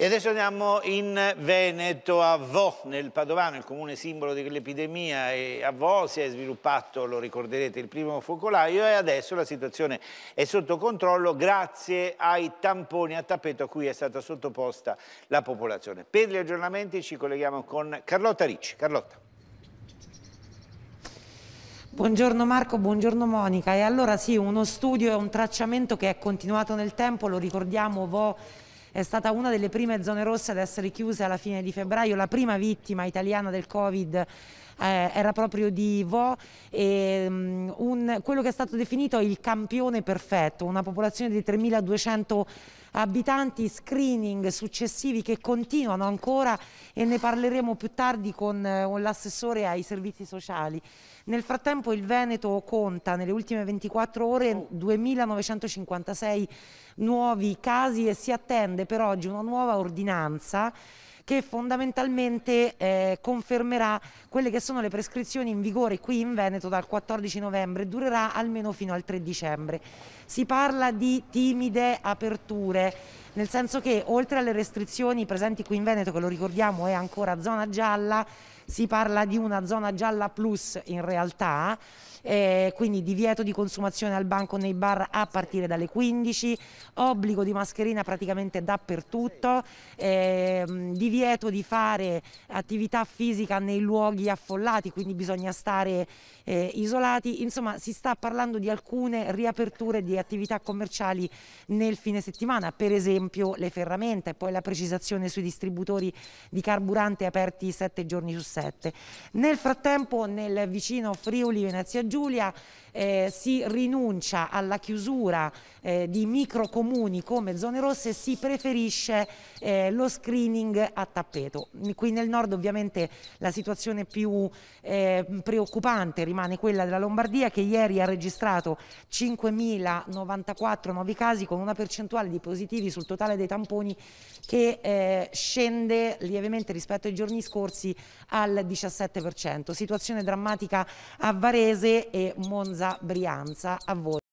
E adesso andiamo in Veneto, a Vo, nel Padovano, il comune simbolo dell'epidemia e a Vo si è sviluppato, lo ricorderete, il primo focolaio e adesso la situazione è sotto controllo grazie ai tamponi a tappeto a cui è stata sottoposta la popolazione. Per gli aggiornamenti ci colleghiamo con Carlotta Ricci. Carlotta. Buongiorno Marco, buongiorno Monica. E allora sì, uno studio e un tracciamento che è continuato nel tempo, lo ricordiamo Vo è stata una delle prime zone rosse ad essere chiuse alla fine di febbraio, la prima vittima italiana del Covid eh, era proprio di Vo, e, ehm, un, quello che è stato definito il campione perfetto, una popolazione di 3.200 abitanti, screening successivi che continuano ancora e ne parleremo più tardi con, con eh, l'assessore ai servizi sociali. Nel frattempo il Veneto conta nelle ultime 24 ore 2.956 nuovi casi e si attende per oggi una nuova ordinanza che fondamentalmente eh, confermerà quelle che sono le prescrizioni in vigore qui in Veneto dal 14 novembre e durerà almeno fino al 3 dicembre. Si parla di timide aperture, nel senso che oltre alle restrizioni presenti qui in Veneto, che lo ricordiamo è ancora zona gialla, si parla di una zona gialla plus in realtà, eh, quindi divieto di consumazione al banco nei bar a partire dalle 15, obbligo di mascherina praticamente dappertutto, eh, divieto divieto di fare attività fisica nei luoghi affollati, quindi bisogna stare eh, isolati. Insomma, si sta parlando di alcune riaperture di attività commerciali nel fine settimana, per esempio le ferramenta e poi la precisazione sui distributori di carburante aperti sette giorni su sette. Nel frattempo nel vicino Friuli Venezia Giulia eh, si rinuncia alla chiusura eh, di microcomuni come zone rosse e si preferisce eh, lo screening a tappeto. Qui nel nord ovviamente la situazione più eh, preoccupante rimane quella della Lombardia che ieri ha registrato 5.094 nuovi casi con una percentuale di positivi sul totale dei tamponi che eh, scende lievemente rispetto ai giorni scorsi al 17%. Situazione drammatica a Varese e Monza Brianza. A voi.